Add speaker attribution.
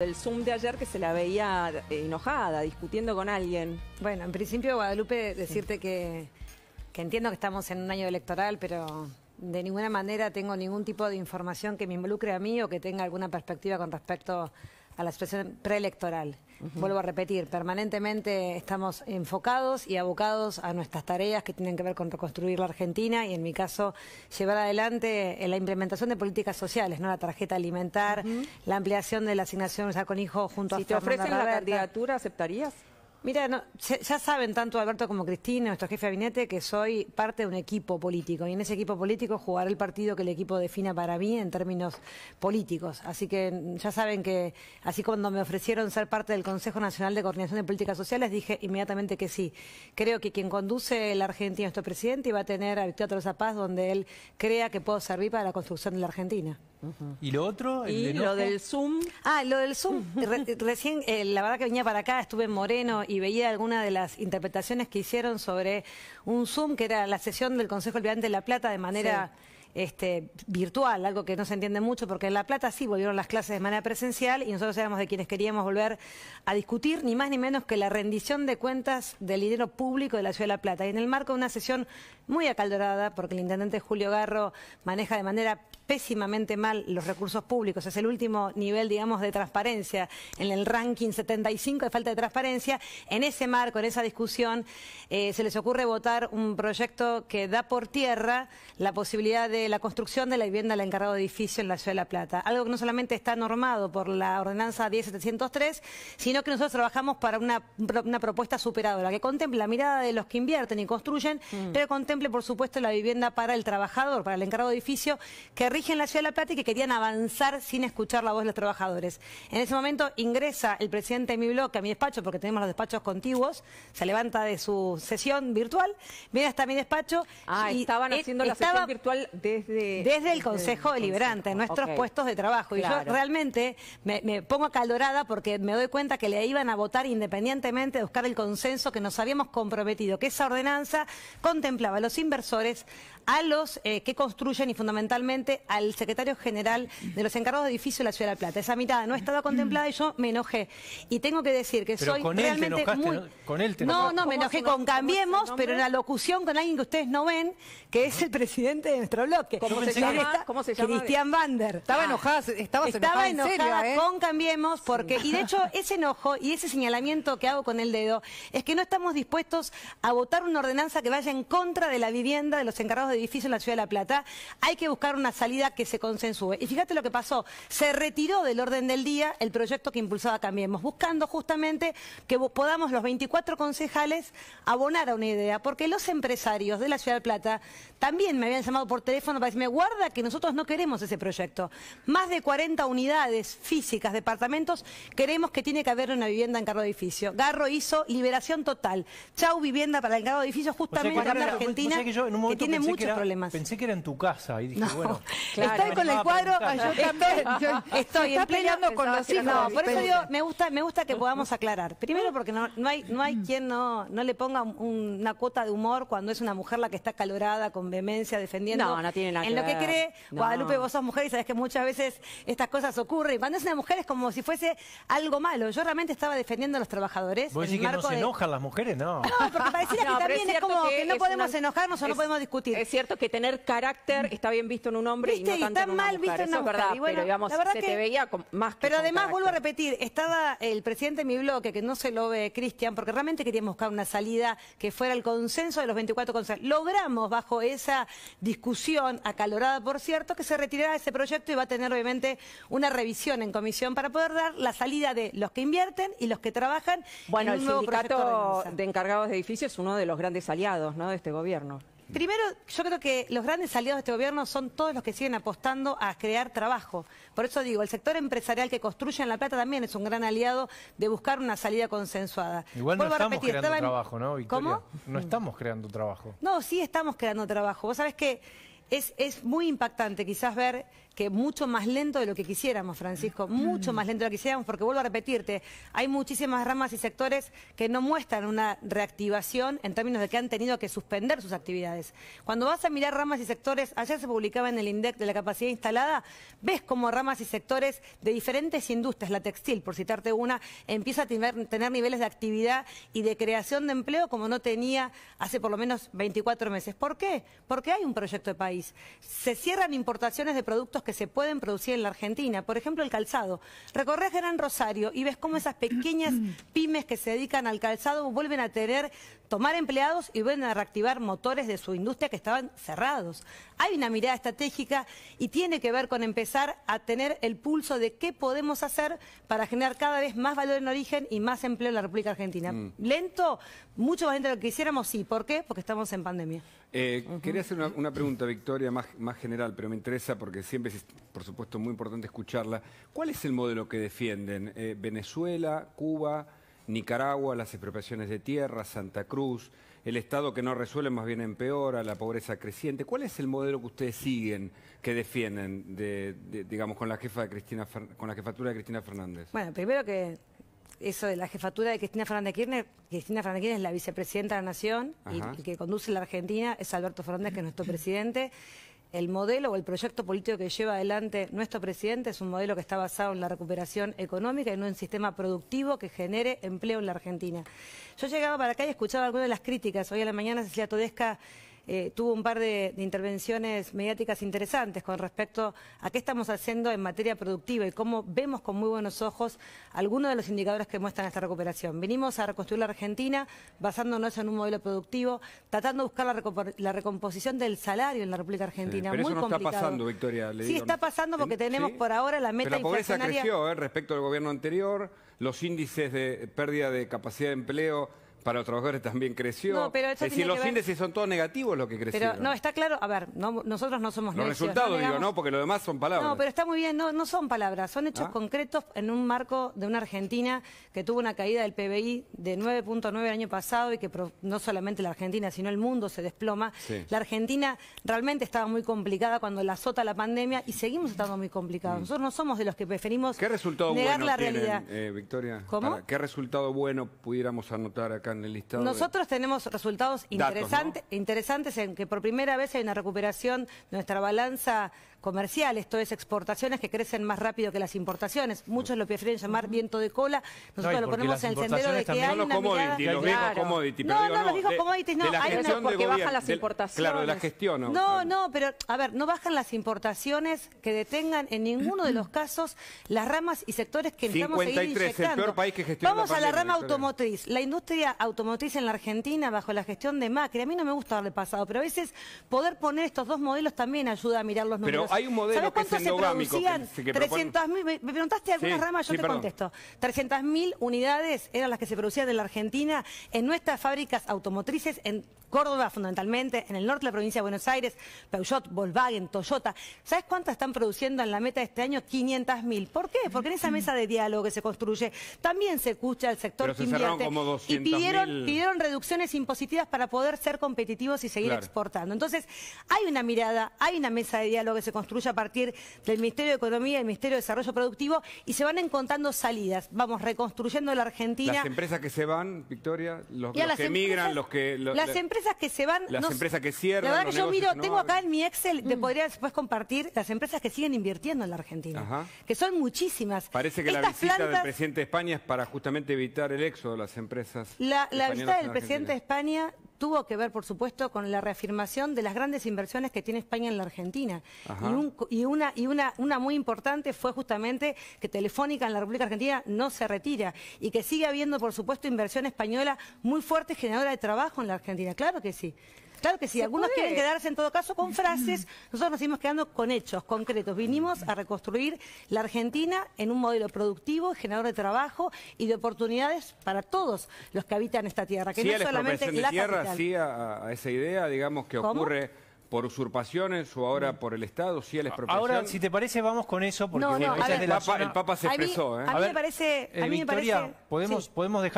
Speaker 1: El Zoom de ayer que se la veía eh, enojada, discutiendo con alguien. Bueno, en principio, Guadalupe, decirte que, que, entiendo que estamos en un año electoral, pero de ninguna manera tengo ningún tipo de información que me involucre a mí o que tenga alguna perspectiva con respecto a la situación preelectoral. Vuelvo a repetir, permanentemente estamos enfocados y abocados a nuestras tareas que tienen que ver con reconstruir la Argentina y, en mi caso, llevar adelante eh, la implementación de políticas sociales, no la tarjeta alimentar, la ampliación de la asignación o con hijo junto si a Si te ofrecen la candidatura, ¿aceptarías? Mira, ya saben tanto Alberto como Cristina, nuestro jefe de gabinete, que soy parte de un equipo político y en ese equipo político jugaré el partido que el equipo defina para mí en términos políticos. Así que ya saben que, así cuando me ofrecieron ser parte del Consejo Nacional de Coordinación de Políticas Sociales, dije inmediatamente que sí. Creo que quien conduce la Argentina, nuestro presidente, va a tener a Victoria de Paz, donde él crea que puedo servir para la construcción de la Argentina.
Speaker 2: ¿Y lo otro? y lo del
Speaker 1: Zoom. Ah, lo del Zoom. recién, eh, la verdad que venía para acá, estuve en Moreno y veía algunas de las interpretaciones que hicieron sobre un Zoom, que era la sesión del Consejo Olvidante de la Plata de manera este, virtual, algo que no se entiende mucho, porque en La Plata sí volvieron las clases de manera presencial y nosotros éramos de quienes queríamos volver a discutir ni más ni menos que la rendición de cuentas del dinero público de la ciudad de La Plata. Y en el marco de una sesión muy acaldorada, porque el intendente Julio Garro maneja de manera pésimamente mal los recursos públicos, es el último nivel, digamos, de transparencia en el ranking 75 de falta de transparencia. En ese marco, en esa discusión, eh, se les ocurre votar un proyecto que da por tierra la posibilidad de la construcción de la vivienda del encargado de edificio en la Ciudad de La Plata. Algo que no solamente está normado por la ordenanza 10703, sino que nosotros trabajamos para una, propuesta superadora, que contemple la mirada de los que invierten y construyen, mm. pero contemple, por supuesto, la vivienda para el trabajador, para el encargado de edificio, que rige en la Ciudad de La Plata y que querían avanzar sin escuchar la voz de los trabajadores. En ese momento ingresa el presidente de mi bloque a mi despacho, porque tenemos los despachos contiguos, se levanta de su sesión virtual, viene hasta mi despacho. Ah, y estaban haciendo la sesión virtual de desde... el Consejo Deliberante, nuestros puestos de trabajo. Y yo realmente me, pongo acalorada porque me doy cuenta que le iban a votar independientemente de buscar el consenso que nos habíamos comprometido, que esa ordenanza contemplaba a los inversores, a los eh, que construyen y fundamentalmente al secretario general de los encargados de edificios de la Ciudad de la Plata. Esa mitad no estaba contemplada y yo me enojé. Y tengo que decir que soy realmente muy... ¿no?
Speaker 2: Con él No,
Speaker 1: no, me enojé con Cambiemos, pero en la locución con alguien que ustedes no ven, que es el presidente de nuestro obra que ¿Cómo, se llama? Cristian Vander. Estaba ah. enojada, estaba enojada, en ¿eh? con Cambiemos porque, y de hecho, ese enojo y ese señalamiento que hago con el dedo es que no estamos dispuestos a votar una ordenanza que vaya en contra de la vivienda de los encargados de edificios en la Ciudad de La Plata. Hay que buscar una salida que se consensúe. Y fíjate lo que pasó. Se retiró del orden del día el proyecto que impulsaba Cambiemos, buscando justamente que podamos los 24 concejales abonar a una idea, porque los empresarios de la Ciudad de La Plata también me habían llamado por teléfono me para guarda que nosotros no queremos ese proyecto. Más de 40 unidades físicas, departamentos, queremos que tiene que haber una vivienda en cargo de edificio. Garro hizo liberación total. Chau vivienda para el cargo de edificio justamente en la Argentina, que, tiene muchos problemas.
Speaker 2: Pensé que era en tu casa y dije, bueno... estoy con el cuadro, yo también. estoy peleando con los hijos. por eso digo,
Speaker 1: me gusta, me gusta que podamos aclarar. Primero porque no, hay, no hay mm. quien no, no le ponga una cuota de humor cuando es una mujer la que está calorada, con vehemencia, defendiendo en lo que cree, Guadalupe, vos sos mujer y sabés que muchas veces estas cosas ocurren. Cuando es una mujer es como si fuese algo malo. Yo realmente estaba defendiendo a los trabajadores. Vos que no se enojan
Speaker 2: las mujeres, no. No,
Speaker 1: porque pareciera que también es, como que, no podemos enojarnos o no podemos discutir. Es cierto que tener carácter está bien visto en un hombre y no está en una mal visto en una mujer. pero la verdad veía más Pero además, vuelvo a repetir, estaba el presidente de mi bloque, que no se lo ve Cristian, porque realmente queríamos buscar una salida que fuera el consenso de los 24 consejos. Logramos bajo esa discusión acalorada, por cierto, que se retirará ese proyecto y va a tener obviamente una revisión en comisión para poder dar la salida de los que invierten y los que trabajan. Bueno, el nuevo sindicato de, encargados de edificios es uno de los grandes aliados ¿no? de este gobierno. Primero, yo creo que los grandes aliados de este gobierno son todos los que siguen apostando a crear trabajo. Por eso digo, el sector empresarial que construye en La Plata también es un gran aliado de buscar una salida consensuada. Igual no estamos creando trabajo,
Speaker 2: ¿no, ¿Cómo? No estamos creando trabajo.
Speaker 1: No, sí estamos creando trabajo. Vos sabés que es, muy impactante quizás ver que mucho más lento de lo que quisiéramos, Francisco, mm. mucho más lento de lo que quisiéramos, porque vuelvo a repetirte, hay muchísimas ramas y sectores que no muestran una reactivación en términos de que han tenido que suspender sus actividades. Cuando vas a mirar ramas y sectores, ayer se publicaba en el INDEC de la capacidad instalada, ves como ramas y sectores de diferentes industrias, la textil, por citarte una, empieza a tener, tener niveles de actividad y de creación de empleo como no tenía hace por lo menos 24 meses. ¿Por qué? Porque hay un proyecto de país. Se cierran importaciones de productos que se pueden producir en la Argentina. Por ejemplo, el calzado. Recorres Gran Rosario y ves cómo esas pequeñas pymes que se dedican al calzado vuelven a tener, tomar empleados y vuelven a reactivar motores de su industria que estaban cerrados. Hay una mirada estratégica y tiene que ver con empezar a tener el pulso de qué podemos hacer para generar cada vez más valor en origen y más empleo en la República Argentina. Mm. Lento, mucho más lento de lo que quisiéramos, sí. ¿Por qué? Porque estamos en pandemia.
Speaker 2: Eh, quería hacer una, pregunta, Victoria, más, general, pero me interesa porque siempre es, por supuesto, muy importante escucharla. ¿Cuál es el modelo que defienden eh, Venezuela, Cuba, Nicaragua, las expropiaciones de tierra, Santa Cruz, el Estado que no resuelve, más bien empeora, la pobreza creciente? ¿Cuál es el modelo que ustedes siguen, que defienden, digamos, con la, jefa de Cristina, con la jefatura de Cristina Fernández?
Speaker 1: Bueno, primero que eso de la jefatura de Cristina Fernández Kirchner, Cristina Fernández es la vicepresidenta de la Nación y el que conduce la Argentina es Alberto Fernández, que es nuestro presidente. El modelo o el proyecto político que lleva adelante nuestro presidente es un modelo que está basado en la recuperación económica y en un sistema productivo que genere empleo en la Argentina. Yo llegaba para acá y escuchaba algunas de las críticas. Hoy a la mañana Cecilia Todesca eh, tuvo un par de, intervenciones mediáticas interesantes con respecto a qué estamos haciendo en materia productiva y cómo vemos con muy buenos ojos algunos de los indicadores que muestran esta recuperación. Venimos a reconstruir la Argentina basándonos en un modelo productivo, tratando de buscar la, recomposición del salario en la República Argentina. pero eso no está pasando,
Speaker 2: Victoria. sí, está
Speaker 1: pasando porque tenemos por ahora la meta pero la pobreza creció
Speaker 2: ¿eh? respecto al gobierno anterior, los índices de pérdida de capacidad de empleo para los trabajadores también creció. pero es decir, los índices son todos negativos lo que crecieron. Pero no,
Speaker 1: está claro, a ver, nosotros no somos Los resultados, digo, ¿no?
Speaker 2: Porque lo demás son palabras. No, pero
Speaker 1: está muy bien, no, son palabras, son hechos ah. concretos en un marco de una Argentina que tuvo una caída del PBI de 9.9 el año pasado y que no solamente la Argentina, sino el mundo se desploma. La Argentina realmente estaba muy complicada cuando la azota la pandemia y seguimos estando muy complicados. Mm. Nosotros no somos de los que preferimos ¿Qué resultado negar la realidad.
Speaker 2: Eh, ¿Cómo? ¿qué resultado bueno pudiéramos anotar acá nosotros
Speaker 1: tenemos resultados interesantes, interesantes en que por primera vez hay una recuperación de nuestra balanza comerciales, esto es exportaciones que crecen más rápido que las importaciones. Muchos lo prefieren llamar viento de cola. Nosotros lo ponemos en el sendero de que hay una mirada... los viejos commodities, no, digo, no, los viejos commodities no. hay una porque bajan las importaciones. claro, la gestión. No, no, pero a ver, no bajan las importaciones que detengan en ninguno de los casos las ramas y sectores que estamos 53, seguir inyectando. el peor país que gestiona Vamos la pandemia, a la rama automotriz. La industria automotriz en la Argentina bajo la gestión de Macri. A mí no me gusta darle pasado, pero a veces poder poner estos dos modelos también ayuda a mirar los números hay un modelo que es me preguntaste algunas ramas, yo te contesto. 300.000 unidades eran las que se producían en la Argentina en nuestras fábricas automotrices en Córdoba fundamentalmente, en el norte de la provincia de Buenos Aires, Peugeot, Volkswagen, Toyota. ¿Sabes cuántas están produciendo en la meta de este año? 500.000. ¿Por qué? Porque en esa mesa de diálogo que se construye también se escucha el sector invierte y pidieron, reducciones impositivas para poder ser competitivos y seguir exportando. Entonces, hay una mirada, hay una mesa de diálogo que se construye construye a partir del Ministerio de Economía, del Ministerio de Desarrollo Productivo, y se van encontrando salidas. Vamos reconstruyendo la Argentina. Las empresas
Speaker 2: que se van, Victoria, los, que emigran, los que... las
Speaker 1: empresas que se van... Las empresas que cierran, la verdad, yo miro, tengo acá en mi Excel, te mm. podría después compartir, las empresas que siguen invirtiendo en la Argentina, que son muchísimas. Parece que la visita del
Speaker 2: presidente de España es para justamente evitar el éxodo de las empresas. La, la visita del presidente de
Speaker 1: España tuvo que ver, por supuesto, con la reafirmación de las grandes inversiones que tiene España en la Argentina. Y, una, muy importante fue justamente que Telefónica en la República Argentina no se retira y que sigue habiendo, por supuesto, inversión española muy fuerte, generadora de trabajo en la Argentina. Claro que sí. Claro que si algunos quieren quedarse en todo caso con frases, nosotros nos seguimos quedando con hechos concretos. Vinimos a reconstruir la Argentina en un modelo productivo, generador de trabajo y de oportunidades para todos los que habitan esta tierra, que no a la solamente la tierra, sí
Speaker 2: a, esa idea, digamos, que ocurre por usurpaciones o ahora por el Estado, sí a la expropiación. Ahora, si te parece, vamos con eso, porque el Papa se expresó. ¿eh? A mí, me parece... A mí eh, ¿podemos, podemos dejar...